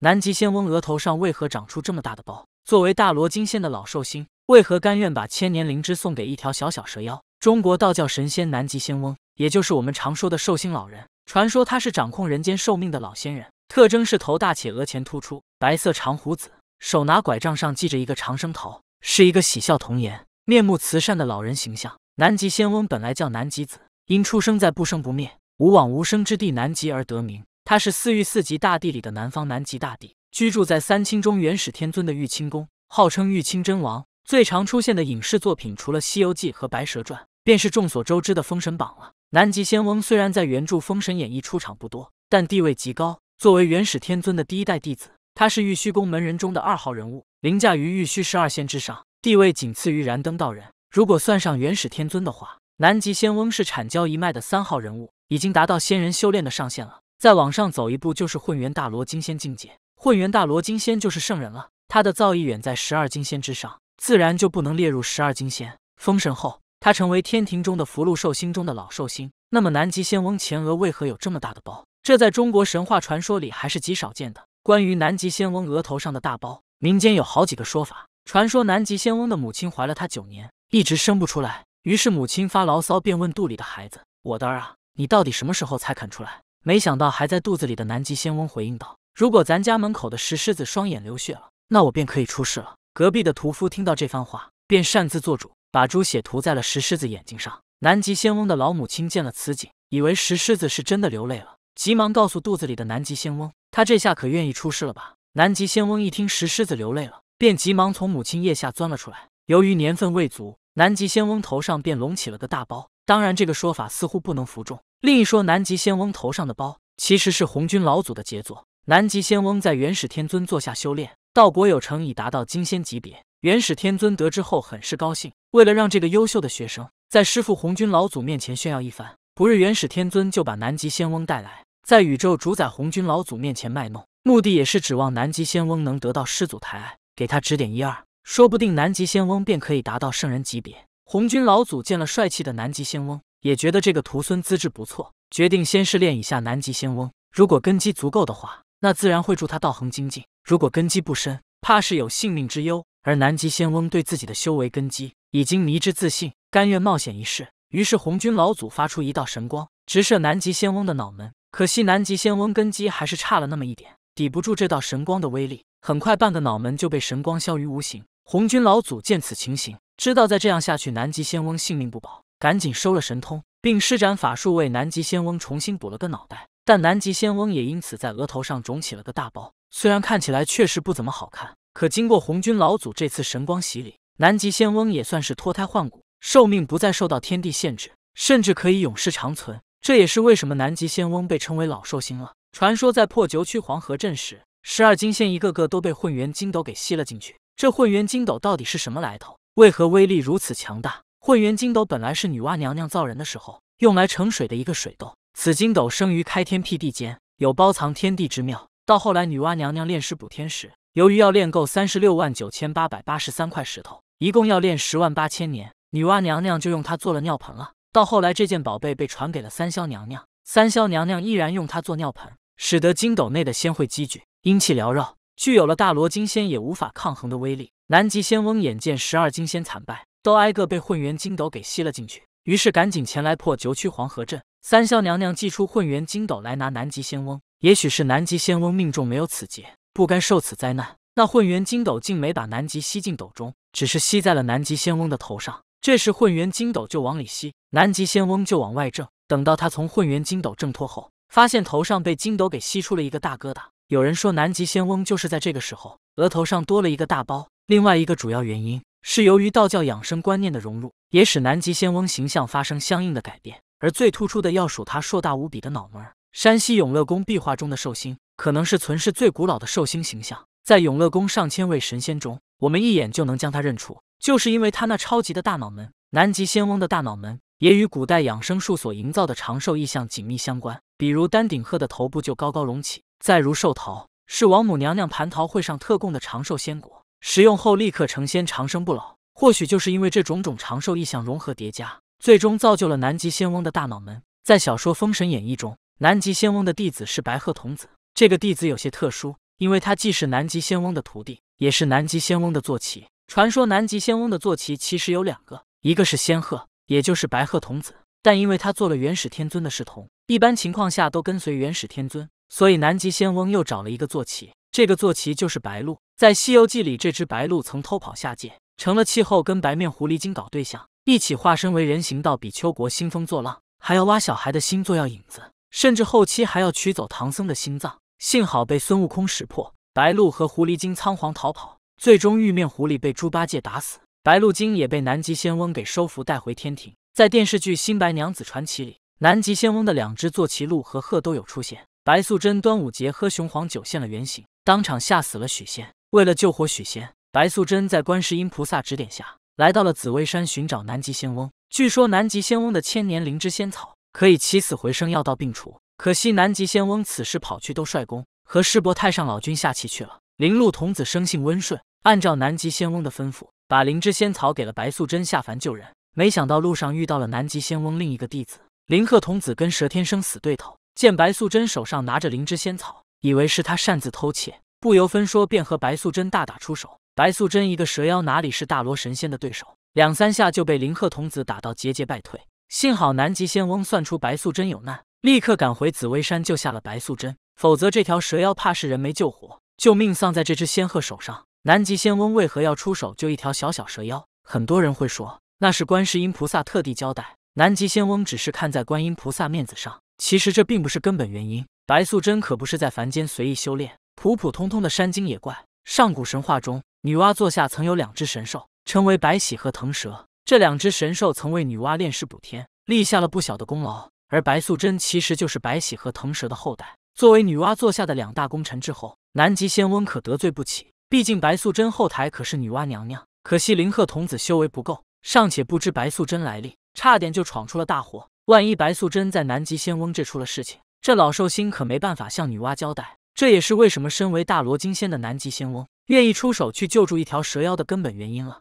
南极仙翁额头上为何长出这么大的包？作为大罗金仙的老寿星，为何甘愿把千年灵芝送给一条小小蛇妖？中国道教神仙南极仙翁，也就是我们常说的寿星老人。传说他是掌控人间寿命的老仙人，特征是头大且额前突出，白色长胡子，手拿拐杖上系着一个长生桃，是一个喜笑童颜、面目慈善的老人形象。南极仙翁本来叫南极子，因出生在不生不灭、无往无生之地南极而得名。他是四域四极大帝里的南方南极大帝，居住在三清中元始天尊的玉清宫，号称玉清真王。最常出现的影视作品除了《西游记》和《白蛇传》，便是众所周知的《封神榜》了。南极仙翁虽然在原著《封神演义》出场不多，但地位极高。作为元始天尊的第一代弟子，他是玉虚宫门人中的二号人物，凌驾于玉虚十二仙之上，地位仅次于燃灯道人。如果算上元始天尊的话，南极仙翁是阐教一脉的三号人物，已经达到仙人修炼的上限了。再往上走一步就是混元大罗金仙境界，混元大罗金仙就是圣人了。他的造诣远在十二金仙之上，自然就不能列入十二金仙。封神后，他成为天庭中的福禄寿星中的老寿星。那么南极仙翁前额为何有这么大的包？这在中国神话传说里还是极少见的。关于南极仙翁额头上的大包，民间有好几个说法。传说南极仙翁的母亲怀了他九年，一直生不出来，于是母亲发牢骚，便问肚里的孩子：“我的儿啊，你到底什么时候才肯出来？”没想到还在肚子里的南极仙翁回应道：“如果咱家门口的石狮子双眼流血了，那我便可以出事了。”隔壁的屠夫听到这番话，便擅自做主，把猪血涂在了石狮子眼睛上。南极仙翁的老母亲见了此景，以为石狮子是真的流泪了，急忙告诉肚子里的南极仙翁：“他这下可愿意出事了吧？”南极仙翁一听石狮子流泪了，便急忙从母亲腋下钻了出来。由于年份未足，南极仙翁头上便隆起了个大包。当然，这个说法似乎不能服众。另一说，南极仙翁头上的包其实是红军老祖的杰作。南极仙翁在元始天尊座下修炼，道果有成，已达到金仙级别。元始天尊得知后，很是高兴。为了让这个优秀的学生在师傅红军老祖面前炫耀一番，不日元始天尊就把南极仙翁带来，在宇宙主宰红军老祖面前卖弄，目的也是指望南极仙翁能得到师祖抬爱，给他指点一二，说不定南极仙翁便可以达到圣人级别。红军老祖见了帅气的南极仙翁。也觉得这个徒孙资质不错，决定先试炼一下南极仙翁。如果根基足够的话，那自然会助他道行精进；如果根基不深，怕是有性命之忧。而南极仙翁对自己的修为根基已经迷之自信，甘愿冒险一试。于是，红军老祖发出一道神光，直射南极仙翁的脑门。可惜，南极仙翁根基还是差了那么一点，抵不住这道神光的威力。很快，半个脑门就被神光消于无形。红军老祖见此情形，知道再这样下去，南极仙翁性命不保。赶紧收了神通，并施展法术为南极仙翁重新补了个脑袋，但南极仙翁也因此在额头上肿起了个大包，虽然看起来确实不怎么好看，可经过红军老祖这次神光洗礼，南极仙翁也算是脱胎换骨，寿命不再受到天地限制，甚至可以永世长存。这也是为什么南极仙翁被称为老寿星了。传说在破九曲黄河阵时，十二金仙一个个都被混元金斗给吸了进去。这混元金斗到底是什么来头？为何威力如此强大？混元金斗本来是女娲娘娘造人的时候用来盛水的一个水斗，此金斗生于开天辟地间，有包藏天地之妙。到后来女娲娘娘炼石补天时，由于要炼够三十六万九千八百八十三块石头，一共要炼十万八千年，女娲娘娘就用它做了尿盆了。到后来这件宝贝被传给了三霄娘娘，三霄娘娘依然用它做尿盆，使得金斗内的仙会积聚，阴气缭绕，具有了大罗金仙也无法抗衡的威力。南极仙翁眼见十二金仙惨败。都挨个被混元金斗给吸了进去，于是赶紧前来破九曲黄河阵。三霄娘娘祭出混元金斗来拿南极仙翁，也许是南极仙翁命中没有此劫，不该受此灾难。那混元金斗竟没把南极吸进斗中，只是吸在了南极仙翁的头上。这时混元金斗就往里吸，南极仙翁就往外挣。等到他从混元金斗挣脱后，发现头上被金斗给吸出了一个大疙瘩。有人说南极仙翁就是在这个时候额头上多了一个大包。另外一个主要原因。是由于道教养生观念的融入，也使南极仙翁形象发生相应的改变。而最突出的，要数他硕大无比的脑门。山西永乐宫壁画中的寿星，可能是存世最古老的寿星形象。在永乐宫上千位神仙中，我们一眼就能将他认出，就是因为他那超级的大脑门。南极仙翁的大脑门也与古代养生术所营造的长寿意象紧密相关。比如丹顶鹤的头部就高高隆起，再如寿桃，是王母娘娘蟠桃会上特供的长寿仙果。食用后立刻成仙长生不老，或许就是因为这种种长寿意象融合叠加，最终造就了南极仙翁的大脑门。在小说《封神演义》中，南极仙翁的弟子是白鹤童子。这个弟子有些特殊，因为他既是南极仙翁的徒弟，也是南极仙翁的坐骑。传说南极仙翁的坐骑其实有两个，一个是仙鹤，也就是白鹤童子。但因为他做了元始天尊的侍童，一般情况下都跟随元始天尊，所以南极仙翁又找了一个坐骑。这个坐骑就是白鹿，在《西游记》里，这只白鹿曾偷跑下界，成了气候，跟白面狐狸精搞对象，一起化身为人形道比丘国兴风作浪，还要挖小孩的心做药引子，甚至后期还要取走唐僧的心脏，幸好被孙悟空识破，白鹿和狐狸精仓皇逃跑，最终玉面狐狸被猪八戒打死，白鹿精也被南极仙翁给收服带回天庭。在电视剧《新白娘子传奇》里，南极仙翁的两只坐骑鹿和鹤都有出现，白素贞端午节喝雄黄酒现了原形。当场吓死了许仙。为了救活许仙，白素贞在观世音菩萨指点下，来到了紫薇山寻找南极仙翁。据说南极仙翁的千年灵芝仙草可以起死回生、药到病除。可惜南极仙翁此时跑去兜率宫和师伯太上老君下棋去了。灵鹿童子生性温顺，按照南极仙翁的吩咐，把灵芝仙草给了白素贞下凡救人。没想到路上遇到了南极仙翁另一个弟子林鹤童子，跟蛇天生死对头。见白素贞手上拿着灵芝仙草。以为是他擅自偷窃，不由分说便和白素贞大打出手。白素贞一个蛇妖，哪里是大罗神仙的对手？两三下就被林鹤童子打到节节败退。幸好南极仙翁算出白素贞有难，立刻赶回紫薇山救下了白素贞，否则这条蛇妖怕是人没救活，就命丧在这只仙鹤手上。南极仙翁为何要出手救一条小小蛇妖？很多人会说那是观世音菩萨特地交代，南极仙翁只是看在观音菩萨面子上。其实这并不是根本原因。白素贞可不是在凡间随意修炼，普普通通的山精野怪。上古神话中，女娲座下曾有两只神兽，称为白喜和腾蛇。这两只神兽曾为女娲炼石补天，立下了不小的功劳。而白素贞其实就是白喜和腾蛇的后代。作为女娲座下的两大功臣之后，南极仙翁可得罪不起。毕竟白素贞后台可是女娲娘娘。可惜林鹤童子修为不够，尚且不知白素贞来历，差点就闯出了大祸。万一白素贞在南极仙翁这出了事情，这老寿星可没办法向女娲交代，这也是为什么身为大罗金仙的南极仙翁愿意出手去救助一条蛇妖的根本原因了。